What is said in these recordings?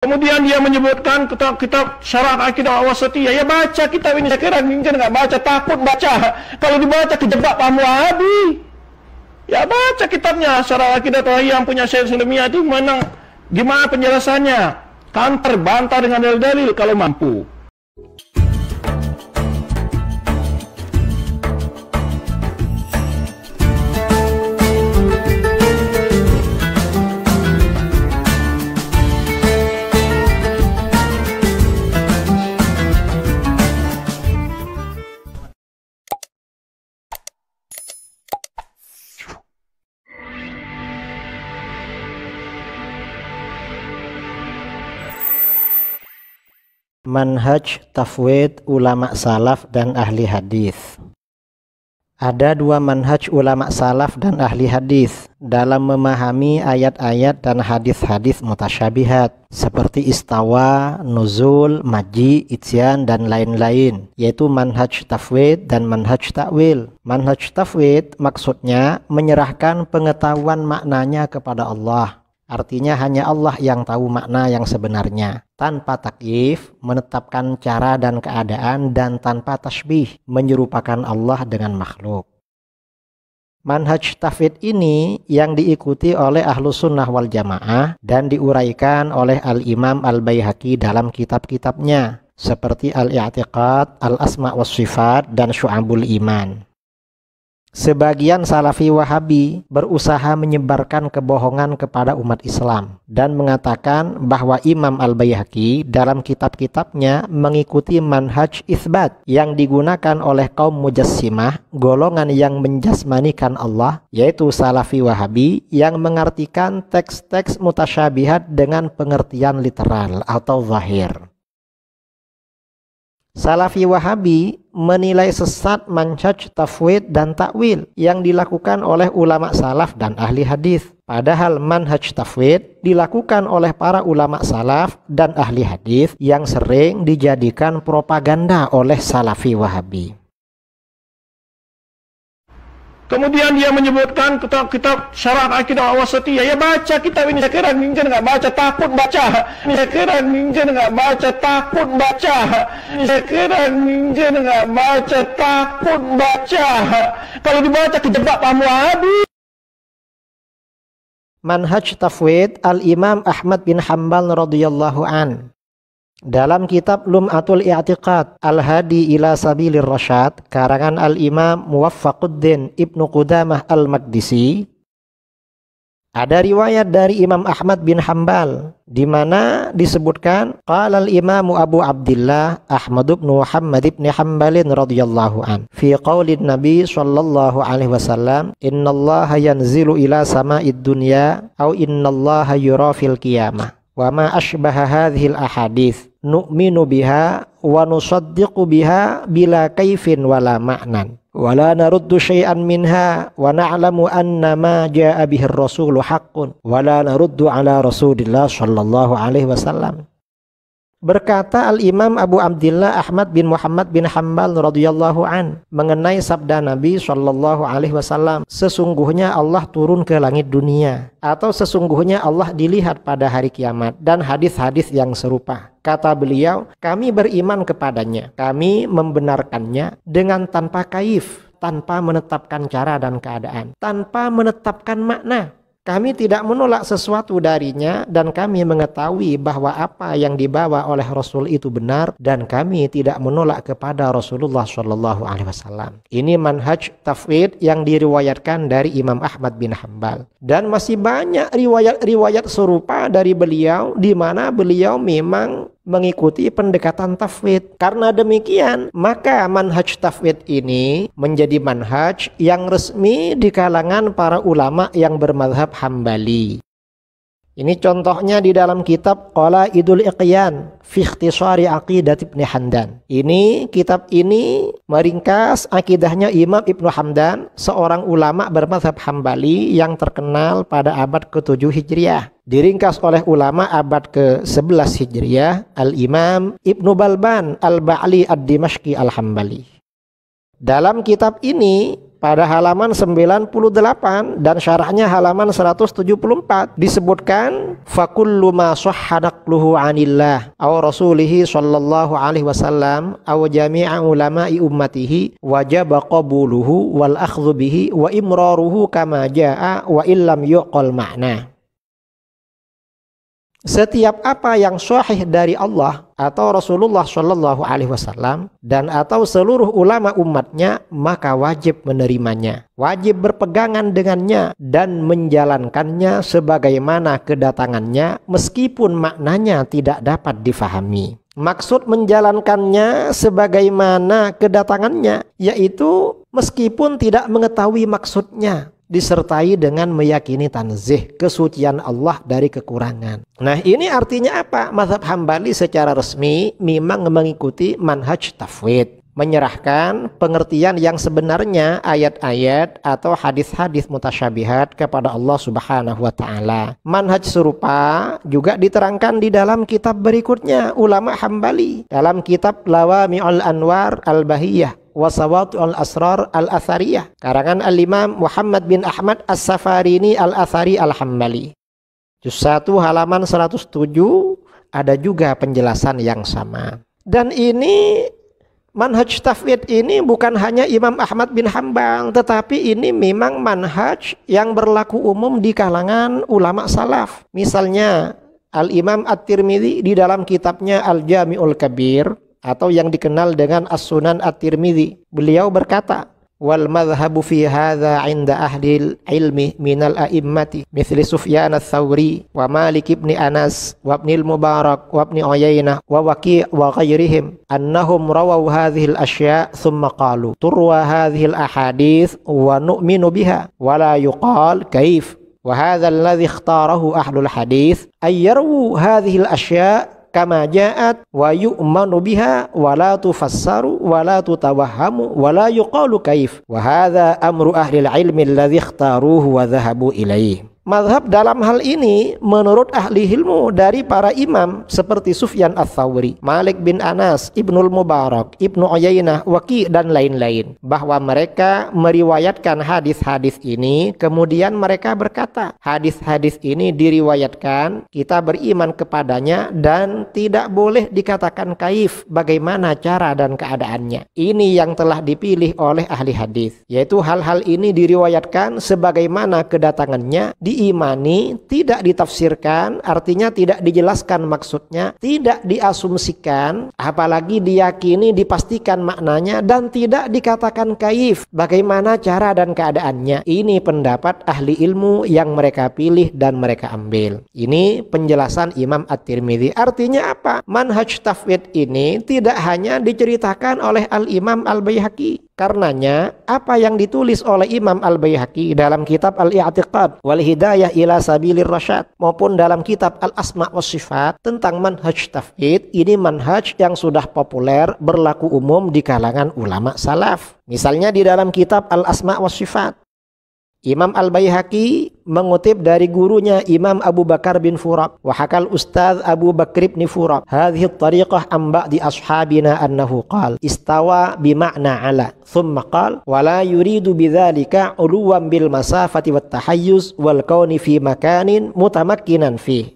Kemudian dia menyebutkan kitab, kitab syarat akidah wasatiyah. Ya baca kitab ini. Saya kira mungkin nggak baca, takut baca. Kalau dibaca kejebak pamu habis. Ya baca kitabnya syarat akidah terakhir yang punya Syekh Sulemiah itu menang. Gimana penjelasannya? kan terbantah dengan dalil-dalil kalau mampu. manhaj tafwid ulama salaf dan ahli hadis. Ada dua manhaj ulama salaf dan ahli hadis dalam memahami ayat-ayat dan hadis-hadis mutasyabihat seperti istawa, nuzul, maji, itsyan dan lain-lain yaitu manhaj tafwid dan manhaj takwil. Manhaj tafwid maksudnya menyerahkan pengetahuan maknanya kepada Allah. Artinya hanya Allah yang tahu makna yang sebenarnya tanpa takif menetapkan cara dan keadaan dan tanpa tasbih, menyerupakan Allah dengan makhluk. Manhaj tafid ini yang diikuti oleh ahlu sunnah wal jamaah dan diuraikan oleh al-imam al-bayhaqi dalam kitab-kitabnya seperti al-i'tiqad, al-asma' was sifat, dan syu'abul iman. Sebagian salafi Wahabi berusaha menyebarkan kebohongan kepada umat Islam dan mengatakan bahwa Imam Al-Baihaqi dalam kitab-kitabnya mengikuti manhaj isbat yang digunakan oleh kaum mujassimah, golongan yang menjasmanikan Allah, yaitu salafi Wahabi yang mengartikan teks-teks mutasyabihat dengan pengertian literal atau zahir. Salafi Wahabi menilai sesat mancaj tafwid dan takwil yang dilakukan oleh ulama salaf dan ahli hadis. Padahal manhaj tafwid dilakukan oleh para ulama salaf dan ahli hadis yang sering dijadikan propaganda oleh Salafi Wahabi. Kemudian dia menyebutkan kitab-kitab syarat akidah wasatiyah. Ya baca kitab ini saya kira mungkin nggak baca takut baca. Ini saya kira mungkin nggak baca takut baca. Ini saya kira mungkin nggak baca takut baca. Kalau dibaca kejebak kamu habis. Manhaj Tafwid Al-Imam Ahmad bin Hambal radhiyallahu an. Dalam kitab Lum'atul I'tiqad Al-Hadi ila Sabilir Rasyad karangan Al-Imam Muwaffaquddin Ibnu Qudamah Al-Maqdisi ada riwayat dari Imam Ahmad bin Hambal di mana disebutkan qala al-Imam Abu Abdullah Ahmad bin Muhammad bin Hambal radhiyallahu an fi Qauli Nabi sallallahu alaihi wasallam innallaha yanzilu ila sama'id dunya au innallaha yura fil qiyamah wa ma asbaha hadhil ahadith nu'minu biha wa nusaddiqu biha bila kaifin wala ma'nan wa naruddu syai'an minha wa na'lamu anna ma jaa'a bihi ar-rasulu haqqun wa naruddu ala rasulillah sallallahu alaihi wasallam Berkata Al-Imam Abu Abdullah Ahmad bin Muhammad bin Hambal radhiyallahu an mengenai sabda Nabi Shallallahu alaihi wasallam, sesungguhnya Allah turun ke langit dunia atau sesungguhnya Allah dilihat pada hari kiamat dan hadis-hadis yang serupa. Kata beliau, kami beriman kepadanya, kami membenarkannya dengan tanpa kaif, tanpa menetapkan cara dan keadaan, tanpa menetapkan makna, kami tidak menolak sesuatu darinya dan kami mengetahui bahwa apa yang dibawa oleh Rasul itu benar dan kami tidak menolak kepada Rasulullah Shallallahu Alaihi Wasallam. Ini manhaj tafwid yang diriwayatkan dari Imam Ahmad bin Hambal dan masih banyak riwayat-riwayat serupa dari beliau di mana beliau memang mengikuti pendekatan tafwid. Karena demikian, maka manhaj tafwid ini menjadi manhaj yang resmi di kalangan para ulama yang bermadhab hambali. Ini contohnya di dalam kitab Qala Idul Iqyan fi ikhtisari aqidat Ibnu Hamdan. Ini kitab ini meringkas akidahnya Imam Ibnu Hamdan, seorang ulama bermazhab Hambali yang terkenal pada abad ke-7 Hijriah diringkas oleh ulama abad ke-11 Hijriah Al-Imam Ibnu Balban Al-Ba'li Ad-Dimashqi Al-Hambali. Dalam kitab ini pada halaman 98 dan syarahnya halaman 174 disebutkan fakullu ma sahhanaqluhu anillah aw rasulihi sallallahu alaihi wasallam aw jami'a ulama'i ummatihi wajaba qabuluhu wal akhdhu bihi wa imraruhu kama jaa wa illam yuqal ma'na setiap apa yang sahih dari Allah atau Rasulullah Shallallahu Alaihi Wasallam dan atau seluruh ulama umatnya maka wajib menerimanya, wajib berpegangan dengannya dan menjalankannya sebagaimana kedatangannya meskipun maknanya tidak dapat difahami. Maksud menjalankannya sebagaimana kedatangannya yaitu meskipun tidak mengetahui maksudnya disertai dengan meyakini tanzih kesucian Allah dari kekurangan. Nah, ini artinya apa? Mazhab Hambali secara resmi memang mengikuti manhaj tafwid, menyerahkan pengertian yang sebenarnya ayat-ayat atau hadis-hadis mutasyabihat kepada Allah Subhanahu wa taala. Manhaj serupa juga diterangkan di dalam kitab berikutnya ulama Hambali dalam kitab Al Anwar Al-Bahiyah al Asrar Al-Athariyah karangan Al-Imam Muhammad bin Ahmad As-Safarini Al-Athari Al-Hambali. Juz 1 halaman 107 ada juga penjelasan yang sama. Dan ini manhaj tafwid ini bukan hanya Imam Ahmad bin Hambang tetapi ini memang manhaj yang berlaku umum di kalangan ulama salaf. Misalnya Al-Imam At-Tirmidzi di dalam kitabnya Al-Jami'ul Kabir atau yang dikenal dengan As-Sunan At-Tirmidzi. Beliau berkata, wal madhhabu fi hadza 'inda ahli ilmi min al a'immati mithli Sufyan ats-Tsauri wa Malik ibn Anas wa Ibn al-Mubarak wa Ibn Uyainah wa Waqi' wa ghairihim annahum rawaw hadhihi al-ashya' thumma qalu turwa hadhihi al-ahadith wa nu'minu biha wa la yuqal kayf وهذا الذي اختاره أهل الحديث أن يرووا هذه الأشياء كما جاءت ويؤمن بها ولا تفسر ولا تتوهم ولا يقال كيف وهذا أمر أهل العلم الذي اختاروه وذهبوا إليه Mazhab dalam hal ini menurut ahli ilmu dari para imam seperti Sufyan al-Thawri, Malik bin Anas, Ibnul Mubarak, Ibnu Uyainah, Waki dan lain-lain bahwa mereka meriwayatkan hadis-hadis ini kemudian mereka berkata hadis-hadis ini diriwayatkan kita beriman kepadanya dan tidak boleh dikatakan kaif bagaimana cara dan keadaannya. Ini yang telah dipilih oleh ahli hadis yaitu hal-hal ini diriwayatkan sebagaimana kedatangannya di diimani, tidak ditafsirkan, artinya tidak dijelaskan maksudnya, tidak diasumsikan, apalagi diyakini, dipastikan maknanya, dan tidak dikatakan kaif. Bagaimana cara dan keadaannya? Ini pendapat ahli ilmu yang mereka pilih dan mereka ambil. Ini penjelasan Imam At-Tirmidzi. Artinya apa? Manhaj tafwid ini tidak hanya diceritakan oleh Al-Imam al bayhaqi Karenanya apa yang ditulis oleh Imam Al-Baihaqi dalam kitab Al-I'tiqad wal Hidayah ila Sabilir Rasyad maupun dalam kitab Al-Asma was Sifat tentang manhaj tafid, ini manhaj yang sudah populer berlaku umum di kalangan ulama salaf. Misalnya di dalam kitab Al-Asma was Sifat Imam Al-Baihaqi mengutip dari gurunya Imam Abu Bakar bin Furab Wahakal Ustaz Abu Bakr bin Furab Hadhi tariqah amba di ashabina annahu qal istawa bi ma'na ala thumma qal Wala yuridu bidzalika uluwan bil masafati wat tahayyuz wal kauni fi makanin mutamakkinan fi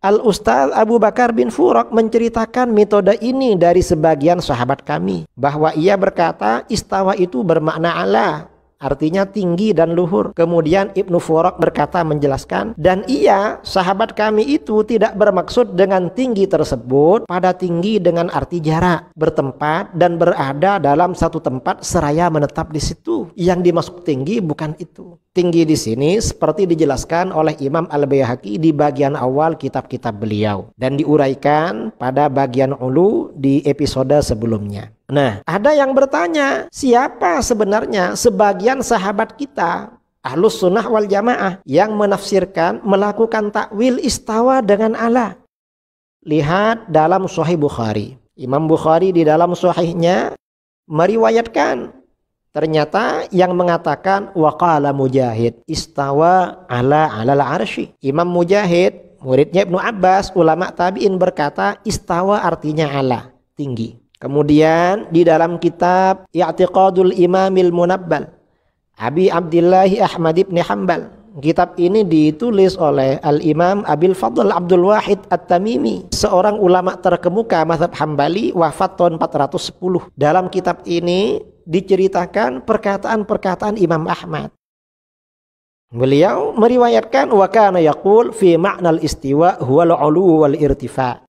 Al-Ustaz Abu Bakar bin Furak menceritakan metode ini dari sebagian sahabat kami bahwa ia berkata istawa itu bermakna Allah artinya tinggi dan luhur. Kemudian Ibnu Furok berkata menjelaskan, dan ia sahabat kami itu tidak bermaksud dengan tinggi tersebut pada tinggi dengan arti jarak, bertempat dan berada dalam satu tempat seraya menetap di situ. Yang dimaksud tinggi bukan itu tinggi di sini seperti dijelaskan oleh Imam al bayhaqi di bagian awal kitab-kitab beliau dan diuraikan pada bagian ulu di episode sebelumnya. Nah, ada yang bertanya, siapa sebenarnya sebagian sahabat kita Ahlus sunnah wal jamaah yang menafsirkan melakukan takwil istawa dengan Allah. Lihat dalam Sahih Bukhari. Imam Bukhari di dalam sahihnya meriwayatkan Ternyata yang mengatakan waqala Mujahid istawa ala ala arsy. Imam Mujahid, muridnya Ibnu Abbas, ulama tabi'in berkata istawa artinya ala, tinggi. Kemudian di dalam kitab I'tiqadul Imamil Munabbal Abi Abdullah Ahmad ibn Hanbal. Kitab ini ditulis oleh Al-Imam Abil Fadl Abdul Wahid At-Tamimi, seorang ulama terkemuka mazhab Hambali, wafat tahun 410. Dalam kitab ini diceritakan perkataan-perkataan Imam Ahmad. Beliau meriwayatkan wa kana yaqul fi ma'nal istiwa huwa ulu wal irtifa.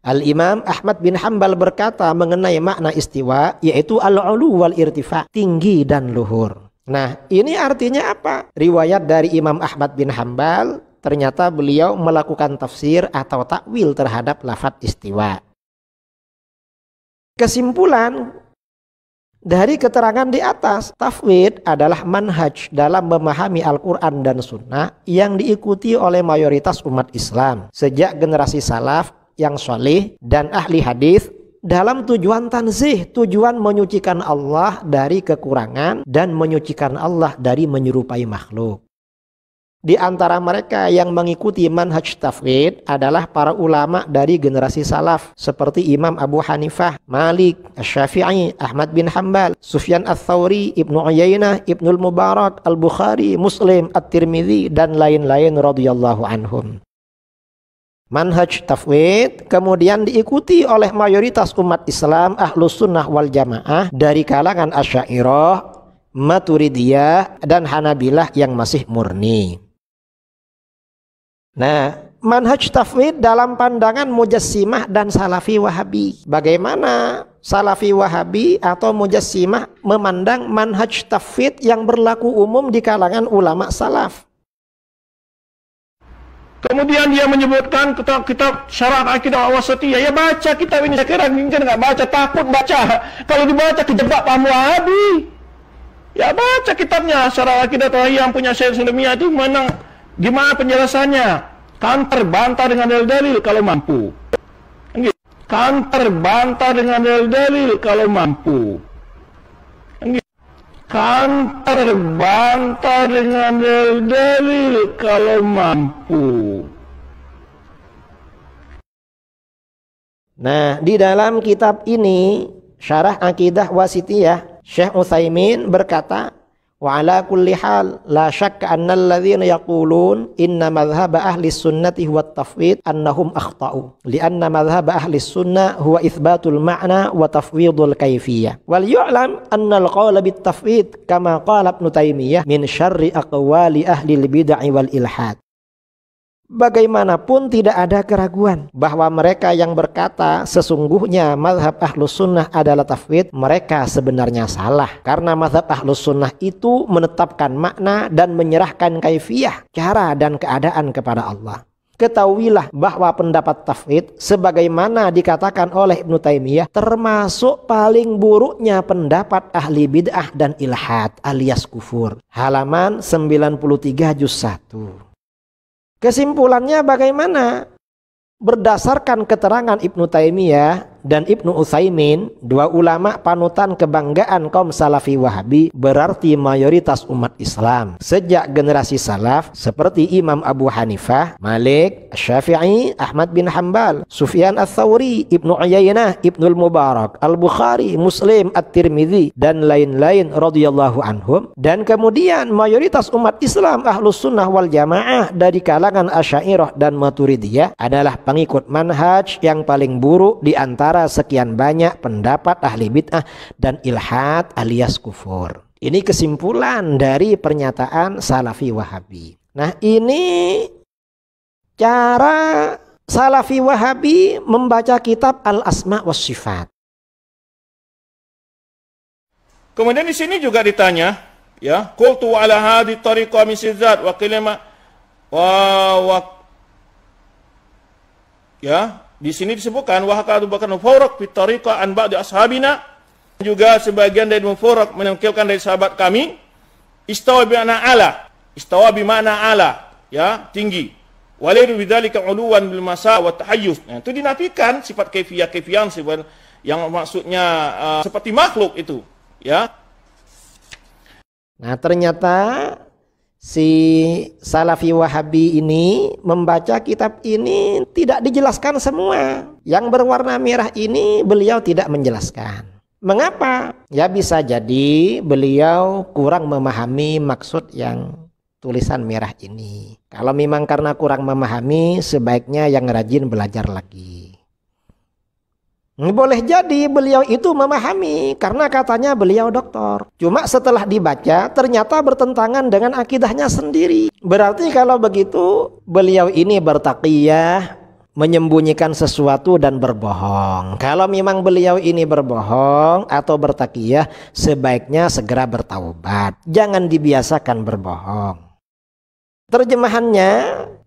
Al Imam Ahmad bin Hambal berkata mengenai makna istiwa yaitu al ulu wal irtifa, tinggi dan luhur. Nah, ini artinya apa? Riwayat dari Imam Ahmad bin Hambal ternyata beliau melakukan tafsir atau takwil terhadap lafaz istiwa. Kesimpulan dari keterangan di atas, tafwid adalah manhaj dalam memahami Al-Quran dan Sunnah yang diikuti oleh mayoritas umat Islam sejak generasi salaf yang sholih dan ahli hadis dalam tujuan tanzih, tujuan menyucikan Allah dari kekurangan dan menyucikan Allah dari menyerupai makhluk. Di antara mereka yang mengikuti manhaj tafwid adalah para ulama dari generasi salaf seperti Imam Abu Hanifah, Malik, Syafi'i, Ahmad bin Hambal, Sufyan Ats-Tsauri, Ibnu Uyainah, Ibnu Mubarak, Al-Bukhari, Muslim, At-Tirmidzi dan lain-lain radhiyallahu anhum. Manhaj tafwid kemudian diikuti oleh mayoritas umat Islam ahlus sunnah wal jamaah dari kalangan asyairah, maturidiyah, dan hanabilah yang masih murni. Nah, manhaj tafwid dalam pandangan mujassimah dan salafi wahabi. Bagaimana salafi wahabi atau mujassimah memandang manhaj tafwid yang berlaku umum di kalangan ulama salaf? Kemudian dia menyebutkan kitab-kitab syarat akidah setia ya, ya baca kitab ini, saya kira mungkin nggak baca, takut baca. Kalau dibaca kejebak paham wahabi. Ya baca kitabnya syarat akidah yang punya Syekh Sulemiya itu menang Gimana penjelasannya? Kan bantah dengan dalil-dalil kalau mampu. Kan bantah dengan dalil-dalil kalau mampu. Kan bantah dengan dalil-dalil kalau mampu. Nah, di dalam kitab ini Syarah Akidah Wasitiyah, Syekh Utsaimin berkata, وعلى كل حال لا شك أن الذين يقولون إن مذهب أهل السنة هو التفويض أنهم أخطأوا لأن مذهب أهل السنة هو إثبات المعنى وتفويض الكيفية وليعلم أن القول بالتفويض كما قال ابن تيمية من شر أقوال أهل البدع والإلحاد Bagaimanapun tidak ada keraguan bahwa mereka yang berkata sesungguhnya mazhab ahlus sunnah adalah tafwid mereka sebenarnya salah karena mazhab ahlus sunnah itu menetapkan makna dan menyerahkan kaifiyah cara dan keadaan kepada Allah. Ketahuilah bahwa pendapat tafwid sebagaimana dikatakan oleh Ibnu Taimiyah termasuk paling buruknya pendapat ahli bid'ah dan ilhad alias kufur. Halaman 93 juz 1. Kesimpulannya bagaimana? Berdasarkan keterangan Ibnu Taimiyah dan Ibnu Utsaimin, dua ulama panutan kebanggaan kaum Salafi Wahabi, berarti mayoritas umat Islam. Sejak generasi salaf seperti Imam Abu Hanifah, Malik, Syafi'i, Ahmad bin Hambal, Sufyan al thawri Ibnu Uyainah, Ibnu Al-Mubarak, Al-Bukhari, Muslim, At-Tirmidzi dan lain-lain radhiyallahu anhum dan kemudian mayoritas umat Islam Ahlus Sunnah wal Jamaah dari kalangan Asyairah dan Maturidiyah adalah pengikut manhaj yang paling buruk di antara antara sekian banyak pendapat ahli bid'ah dan ilhad alias kufur. Ini kesimpulan dari pernyataan Salafi Wahabi. Nah ini cara Salafi Wahabi membaca kitab Al-Asma wa Sifat. Kemudian di sini juga ditanya, ya, kultu ala hadi tariqa misizat wa qilma wa wa ya di sini disebutkan wahaka Abu Bakar mufarak fi an ba'di ashabina juga sebagian dari mufarak menukilkan dari sahabat kami istawa bi ana ala istawa bi mana ala ya tinggi walaidu bidzalika uluwan bil masa wa tahayyuz nah, itu dinafikan sifat kaifiyah kaifiyan sifat yang maksudnya uh, seperti makhluk itu ya nah ternyata si Salafi Wahabi ini membaca kitab ini tidak dijelaskan semua. Yang berwarna merah ini beliau tidak menjelaskan. Mengapa? Ya bisa jadi beliau kurang memahami maksud yang tulisan merah ini. Kalau memang karena kurang memahami, sebaiknya yang rajin belajar lagi. Boleh jadi beliau itu memahami karena katanya beliau doktor. Cuma setelah dibaca ternyata bertentangan dengan akidahnya sendiri. Berarti kalau begitu beliau ini bertakiyah, menyembunyikan sesuatu dan berbohong. Kalau memang beliau ini berbohong atau bertakiyah, sebaiknya segera bertaubat. Jangan dibiasakan berbohong. Terjemahannya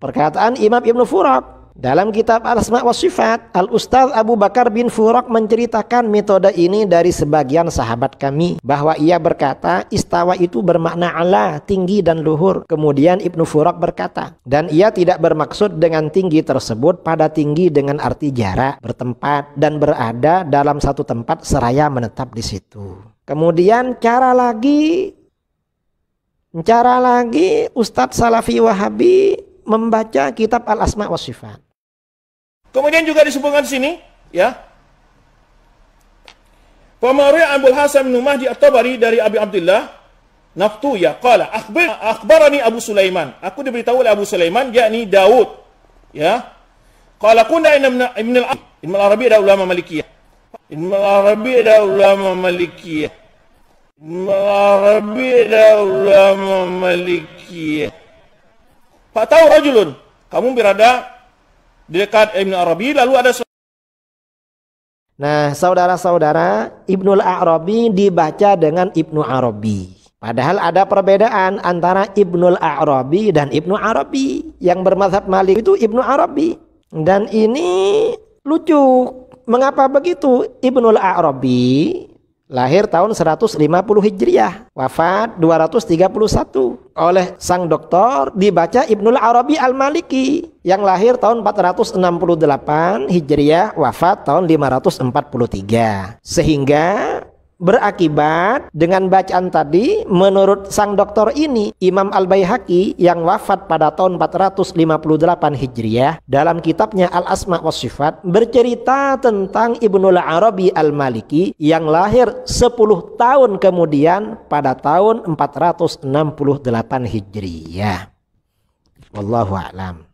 perkataan Imam Ibn Furak dalam kitab Al-Asma wa Sifat, Al-Ustaz Abu Bakar bin Furak menceritakan metode ini dari sebagian sahabat kami. Bahwa ia berkata, istawa itu bermakna Allah, tinggi dan luhur. Kemudian Ibnu Furak berkata, dan ia tidak bermaksud dengan tinggi tersebut pada tinggi dengan arti jarak, bertempat, dan berada dalam satu tempat seraya menetap di situ. Kemudian cara lagi, cara lagi Ustadz Salafi Wahabi membaca kitab Al-Asma wa Sifat. Kemudian juga disebutkan di sini, ya. Pemarui Abu Hasan bin Mahdi At-Tabari dari Abi Abdullah Naftu ya qala akhbar akhbarani Abu Sulaiman aku diberitahu oleh Abu Sulaiman yakni Daud ya qala kunna ibn ibn al ibn al-Arabi ada ulama Malikiyah ibn al-Arabi ada ulama Malikiyah ibn al-Arabi ada ulama Malikiyah Fa tahu rajulun kamu berada dekat Ibnu Arabi lalu ada Nah, saudara-saudara, Ibnu Arabi dibaca dengan Ibnu Arabi. Padahal ada perbedaan antara Ibnu Arabi dan Ibnu Arabi. Yang bermazhab Malik itu Ibnu Arabi. Dan ini lucu. Mengapa begitu? Ibnu Arabi lahir tahun 150 Hijriah, wafat 231. Oleh sang doktor dibaca Ibnul Arabi Al-Maliki yang lahir tahun 468 Hijriah, wafat tahun 543. Sehingga berakibat dengan bacaan tadi menurut sang dokter ini Imam al baihaqi yang wafat pada tahun 458 Hijriah dalam kitabnya Al-Asma wa Sifat bercerita tentang Ibnul Arabi Al-Maliki yang lahir 10 tahun kemudian pada tahun 468 Hijriah. Wallahu a'lam.